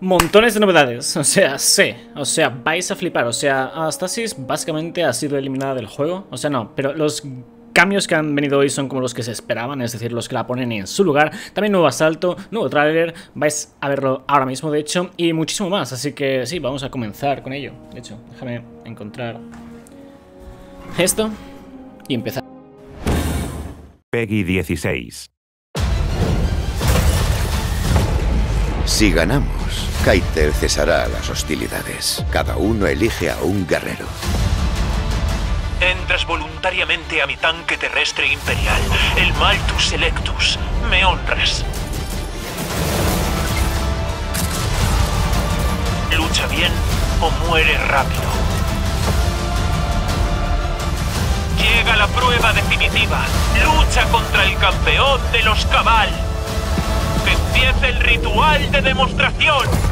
Montones de novedades, o sea, sí, o sea, vais a flipar, o sea, Astasis básicamente ha sido eliminada del juego, o sea, no, pero los cambios que han venido hoy son como los que se esperaban, es decir, los que la ponen en su lugar. También nuevo asalto, nuevo trailer, vais a verlo ahora mismo, de hecho, y muchísimo más. Así que sí, vamos a comenzar con ello. De hecho, déjame encontrar esto y empezar. Peggy 16. Si ganamos, Kaiter cesará las hostilidades. Cada uno elige a un guerrero. Entras voluntariamente a mi tanque terrestre imperial, el Maltus Electus. Me honras. Lucha bien o muere rápido. Llega la prueba definitiva. Lucha contra el campeón de los cabal empiece el ritual de demostración.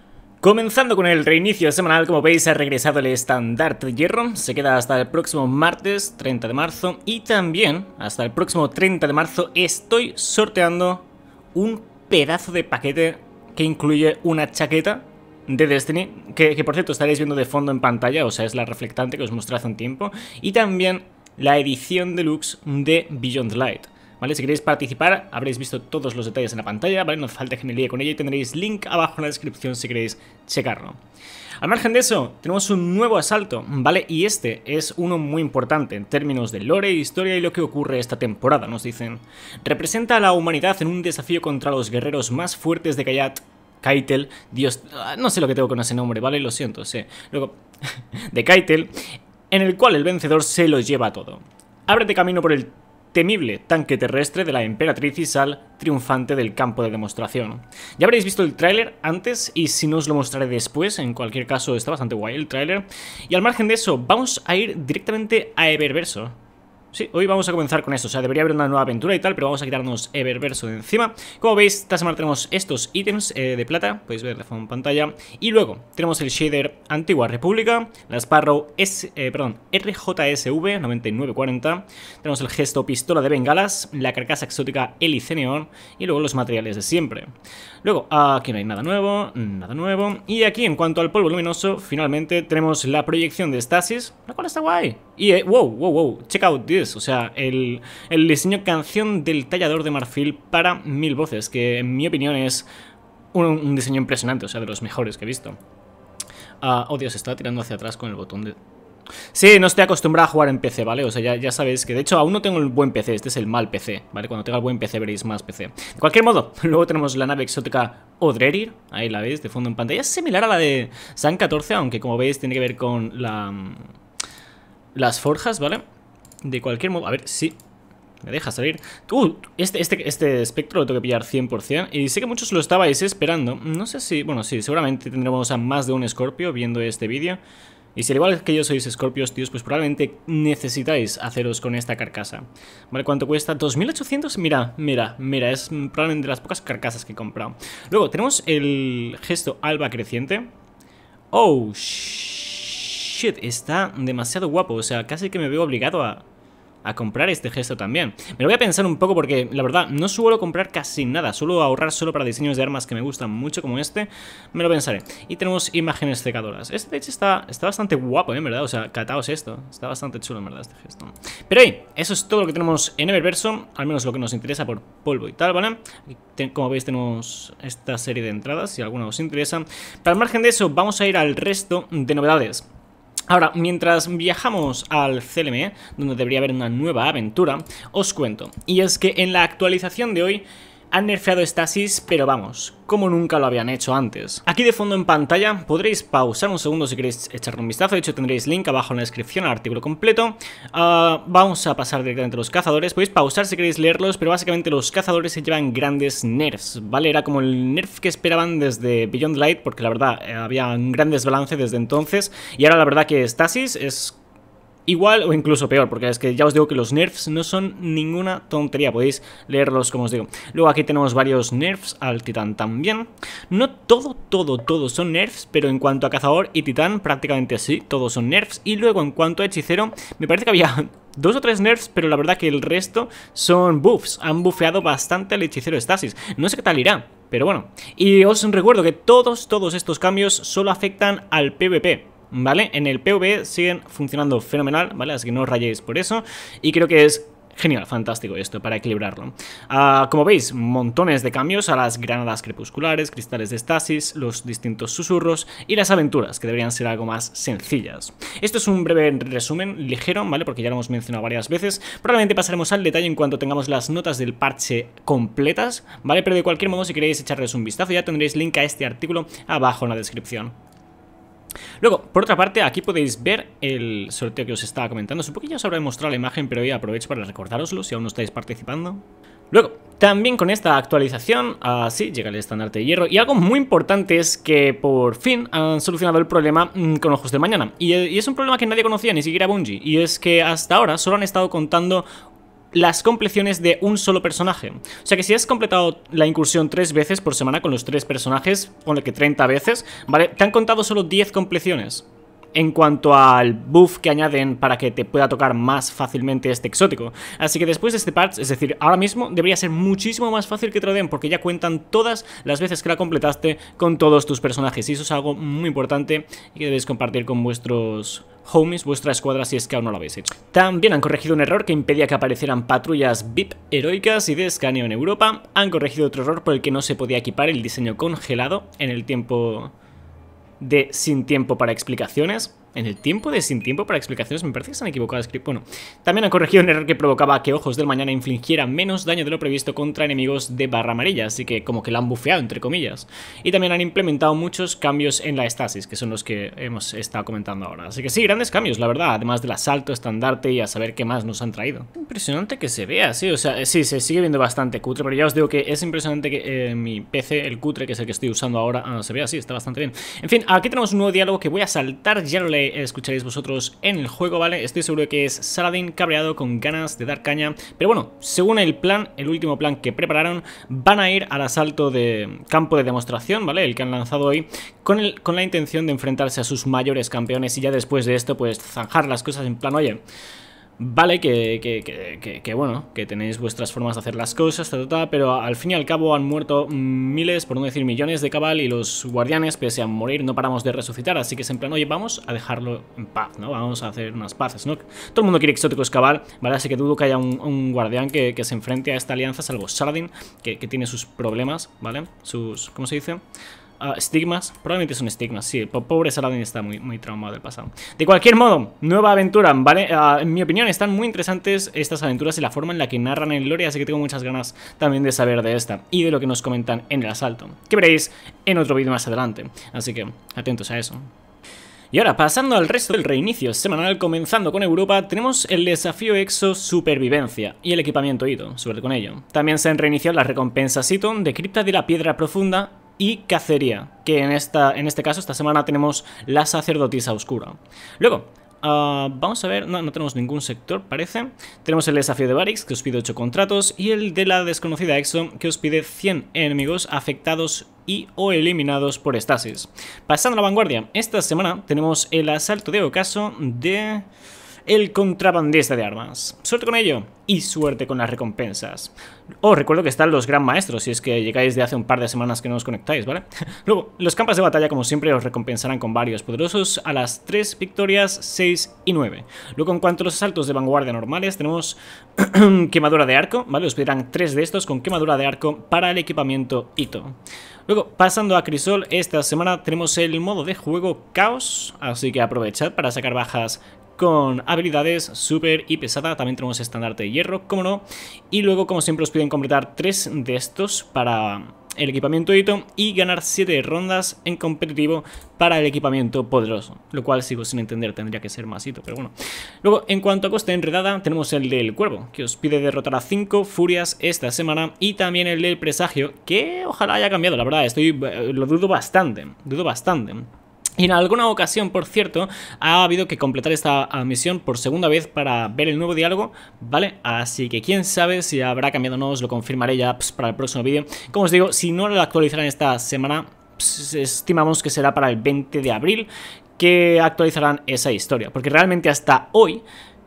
Comenzando con el reinicio semanal, como veis ha regresado el estandarte de hierro, se queda hasta el próximo martes 30 de marzo y también hasta el próximo 30 de marzo estoy sorteando un pedazo de paquete que incluye una chaqueta de Destiny, que, por cierto estaréis viendo de fondo en pantalla, o sea es la reflectante que os mostré hace un tiempo, y también la edición deluxe de Beyond Light. ¿vale? Si queréis participar, habréis visto todos los detalles en la pantalla, ¿vale? No falta que me con ello y tendréis link abajo en la descripción si queréis checarlo. Al margen de eso, tenemos un nuevo asalto, ¿vale? Y este es uno muy importante en términos de lore, historia y lo que ocurre esta temporada, nos dicen. Representa a la humanidad en un desafío contra los guerreros más fuertes de Kayat Kaitel Dios, ah, no sé lo que tengo con ese nombre, ¿vale? Lo siento, sé. Luego, de Kaitel en el cual el vencedor se lo lleva todo. Ábrete camino por el temible tanque terrestre de la emperatriz y sal triunfante del campo de demostración. Ya habréis visto el tráiler antes y si no os lo mostraré después, en cualquier caso está bastante guay el tráiler. Y al margen de eso, vamos a ir directamente a Eververso. Sí, hoy vamos a comenzar con esto, o sea, debería haber una nueva aventura y tal, pero vamos a quitarnos Eververso de encima. Como veis, esta semana tenemos estos ítems eh, de plata, podéis ver de fondo en pantalla. Y luego tenemos el shader Antigua República, la Sparrow S, eh, perdón, RJSV 9940, tenemos el gesto Pistola de Bengalas, la carcasa exótica Hélice y luego los materiales de siempre. Luego, aquí no hay nada nuevo, nada nuevo. Y aquí, en cuanto al polvo luminoso, finalmente tenemos la proyección de Stasis, la cual está guay. Y eh, wow, wow, wow, check out this. O sea, el, el diseño canción del tallador de marfil para mil voces, que en mi opinión es un, diseño impresionante, o sea, de los mejores que he visto. Uh, oh Dios, estaba tirando hacia atrás con el botón de... Sí, no estoy acostumbrado a jugar en PC, ¿vale? O sea, ya, ya, sabéis que de hecho aún no tengo el buen PC, este es el mal PC, ¿vale? Cuando tenga el buen PC veréis más PC. De cualquier modo, luego tenemos la nave exótica Odrerir, ahí la veis de fondo en pantalla, es similar a la de San 14, aunque como veis tiene que ver con la... Mm, las forjas, ¿vale? De cualquier modo. A ver, sí. Me deja salir. Uh, este, este, este espectro lo tengo que pillar 100%. Y sé que muchos lo estabais esperando. No sé si... Bueno, sí, seguramente tendremos a más de un escorpio viendo este vídeo. Y si al igual que yo sois escorpios, tíos, pues probablemente necesitáis haceros con esta carcasa. Vale, ¿cuánto cuesta? ¿2800? Mira, mira, mira, es probablemente de las pocas carcasas que he comprado. Luego, tenemos el gesto alba creciente. Oh, está demasiado guapo. O sea, casi que me veo obligado a, comprar este gesto también. Me lo voy a pensar un poco porque, la verdad, no suelo comprar casi nada. Suelo ahorrar solo para diseños de armas que me gustan mucho como este. Me lo pensaré. Y tenemos imágenes secadoras Este, de hecho, está, está bastante guapo, ¿eh? en verdad. O sea, cataos esto. Está bastante chulo, en verdad, este gesto. Pero ahí, eso es todo lo que tenemos en Eververso. Al menos lo que nos interesa por polvo y tal, ¿vale? como veis, tenemos esta serie de entradas, si alguna os interesa. Para el margen de eso, vamos a ir al resto de novedades. Ahora, mientras viajamos al clm donde debería haber una nueva aventura, os cuento. Y es que en la actualización de hoy han nerfeado Stasis, pero vamos, como nunca lo habían hecho antes. Aquí de fondo en pantalla podréis pausar un segundo si queréis echarle un vistazo, de hecho tendréis link abajo en la descripción al artículo completo. Ah, vamos a pasar directamente a los cazadores, podéis pausar si queréis leerlos, pero básicamente los cazadores se llevan grandes nerfs, ¿vale? Era como el nerf que esperaban desde Beyond Light, porque la verdad eh, había un gran desbalance desde entonces, y ahora la verdad que Stasis es Igual o incluso peor, porque es que ya os digo que los nerfs no son ninguna tontería, podéis leerlos como os digo. Luego aquí tenemos varios nerfs al titán también. No todo, todo, todo son nerfs, pero en cuanto a cazador y titán prácticamente sí, todos son nerfs. Y luego en cuanto a hechicero, me parece que había dos o tres nerfs, pero la verdad que el resto son buffs. Han bufeado bastante al hechicero Stasis. No sé qué tal irá, pero bueno. Y os recuerdo que todos, todos estos cambios solo afectan al PvP. ¿vale? En el PvE siguen funcionando fenomenal, ¿vale? Así que no os rayéis por eso. Y creo que es Genial, fantástico esto para equilibrarlo. Ah, como veis, montones de cambios a las granadas crepusculares, cristales de estasis, los distintos susurros y las aventuras, que deberían ser algo más sencillas. Esto es un breve resumen, ligero, ¿vale? Porque ya lo hemos mencionado varias veces. Probablemente pasaremos al detalle en cuanto tengamos las notas del parche completas, ¿vale? Pero de cualquier modo, si queréis echarles un vistazo, ya tendréis link a este artículo abajo en la descripción. Luego, por otra parte, aquí podéis ver el sorteo que os estaba comentando. Supongo que ya os habré mostrado la imagen, pero hoy aprovecho para recordároslo si aún no estáis participando. Luego, también con esta actualización, así llega el estandarte de hierro. Y algo muy importante es que por fin han solucionado el problema mm, con Ojos de Mañana. Y, eh, y es un problema que nadie conocía, ni siquiera Bungie. Y es que hasta ahora solo han estado contando las compleciones de un solo personaje. O sea que si has completado la incursión tres veces por semana con los tres personajes, ponle que 30 veces, ¿vale? Te han contado solo 10 compleciones en cuanto al buff que añaden para que te pueda tocar más fácilmente este exótico. Así que después de este patch, es decir, ahora mismo debería ser muchísimo más fácil que te lo den porque ya cuentan todas las veces que la completaste con todos tus personajes y eso es algo muy importante y que debéis compartir con vuestros homies, vuestra escuadra si es que aún no lo habéis hecho. También han corregido un error que impedía que aparecieran patrullas VIP heroicas y de escaneo en Europa. Han corregido otro error por el que no se podía equipar el diseño congelado en el tiempo de Sin Tiempo para Explicaciones. En el tiempo de sin tiempo para explicaciones me parece que se han equivocado. script, Bueno, también han corregido un error que provocaba que Ojos del Mañana infligiera menos daño de lo previsto contra enemigos de barra amarilla, así que como que la han bufeado, entre comillas. Y también han implementado muchos cambios en la estasis, que son los que hemos estado comentando ahora. Así que sí, grandes cambios, la verdad, además del asalto, estandarte y a saber qué más nos han traído. Impresionante que se vea, sí, o sea, sí, se sigue viendo bastante cutre, pero ya os digo que es impresionante que eh, mi PC, el cutre, que es el que estoy usando ahora, ah, se vea así, está bastante bien. En fin, aquí tenemos un nuevo diálogo que voy a saltar, ya lo le escucharéis vosotros en el juego, ¿vale? Estoy seguro que es Saladin cabreado con ganas de dar caña. Pero bueno, según el plan, el último plan que prepararon, van a ir al asalto de campo de demostración, ¿vale? El que han lanzado hoy, con, el, con la intención de enfrentarse a sus mayores campeones y ya después de esto, pues zanjar las cosas en plan, oye... Vale, que, que, que, que, bueno, que tenéis vuestras formas de hacer las cosas, pero al fin y al cabo han muerto miles, por no decir millones de cabal y los guardianes, pese a morir, no paramos de resucitar, así que es en plan, oye, vamos a dejarlo en paz, ¿no? Vamos a hacer unas paces, ¿no? Todo el mundo quiere exóticos cabal, ¿vale? Así que dudo que haya un, un guardián que, se enfrente a esta alianza, salvo Sardin, que, tiene sus problemas, ¿vale? Sus, ¿cómo se dice? Stigmas, ah, estigmas. Probablemente son estigmas, sí. Pobre Saladin está muy, muy traumado del pasado. De cualquier modo, nueva aventura, ¿vale? Ah, en mi opinión, están muy interesantes estas aventuras y la forma en la que narran el lore, así que tengo muchas ganas también de saber de esta y de lo que nos comentan en el asalto, que veréis en otro vídeo más adelante. Así que, atentos a eso. Y ahora, pasando al resto del reinicio semanal, comenzando con Europa, tenemos el desafío Exo Supervivencia y el equipamiento ido suerte con ello. También se han reiniciado las recompensas Ito de Cripta de la Piedra Profunda y cacería, que en, esta, en este caso esta semana tenemos la sacerdotisa oscura. Luego, ah, vamos a ver, no, tenemos ningún sector, parece. Tenemos el desafío de Varix, que os pide 8 contratos, y el de la desconocida Exo, que os pide 100 enemigos afectados y o eliminados por estasis. Pasando a la vanguardia, esta semana tenemos el asalto de ocaso de el contrabandista de armas. Suerte con ello y suerte con las recompensas. Os oh, recuerdo que están los gran maestros si es que llegáis de hace un par de semanas que no os conectáis, ¿vale? Luego, los campos de batalla como siempre os recompensarán con varios poderosos a las 3 victorias, 6 y 9. Luego en cuanto a los saltos de vanguardia normales tenemos quemadura de arco, ¿vale? Os pedirán 3 de estos con quemadura de arco para el equipamiento hito. Luego, pasando a Crisol, esta semana tenemos el modo de juego Caos, así que aprovechad para sacar bajas con habilidades súper y pesada. También tenemos estandarte de hierro, como no. Y luego, como siempre, os piden completar 3 de estos para el equipamiento hito y ganar 7 rondas en competitivo para el equipamiento poderoso, lo cual sigo sin entender, tendría que ser más hito, pero bueno. Luego, en cuanto a coste enredada, tenemos el del cuervo, que os pide derrotar a 5 furias esta semana, y también el del presagio, que ojalá haya cambiado, la verdad, estoy eh, lo dudo bastante, dudo bastante. Y en alguna ocasión, por cierto, ha habido que completar esta misión por segunda vez para ver el nuevo diálogo, ¿vale? Así que quién sabe si habrá cambiado o no, os lo confirmaré ya para el próximo vídeo. Como os digo, si no lo actualizarán esta semana, estimamos que será para el 20 de abril que actualizarán esa historia. Porque realmente hasta hoy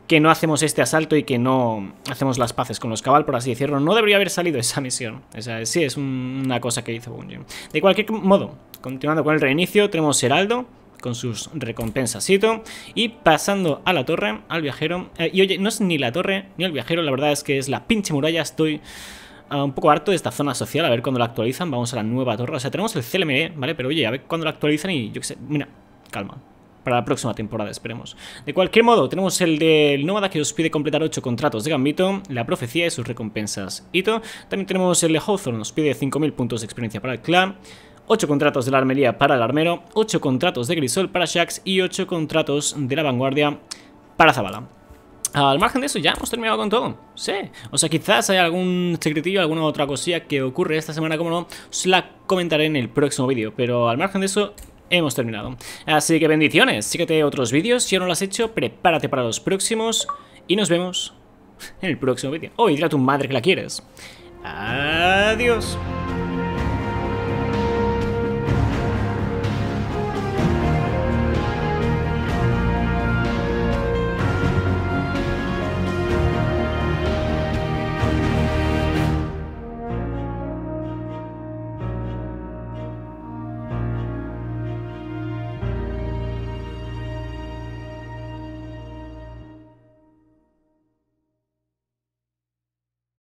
que no hacemos este asalto y que no hacemos las paces con los cabal, por así decirlo. No debería haber salido esa misión. O sea, sí, es una cosa que hizo Bungie. De cualquier modo, Continuando con el reinicio, tenemos Heraldo con sus recompensas y pasando a la torre, al viajero. Eh, y oye, no es ni la torre ni el viajero, la verdad es que es la pinche muralla, estoy ah, un poco harto de esta zona social, a ver cuando la actualizan, vamos a la nueva torre, o sea, tenemos el CLME, ¿vale? Pero oye, a ver cuando la actualizan y yo qué sé, mira, calma, para la próxima temporada, esperemos. De cualquier modo, tenemos el del Nómada que os pide completar 8 contratos de Gambito, la profecía y sus recompensas. todo También tenemos el de Hawthorne, nos pide 5.000 puntos de experiencia para el clan. 8 contratos de la armería para el armero, 8 contratos de Grisol para Shax y 8 contratos de la vanguardia para Zabala. Al margen de eso ya hemos terminado con todo Sí, o sea, quizás hay algún secretillo Alguna otra cosilla que ocurre esta semana Como no, os la comentaré en el próximo vídeo Pero al margen de eso, hemos terminado Así que bendiciones, síguete otros vídeos Si aún no lo has hecho, prepárate para los próximos Y nos vemos en el próximo vídeo O dile a tu madre que la quieres Adiós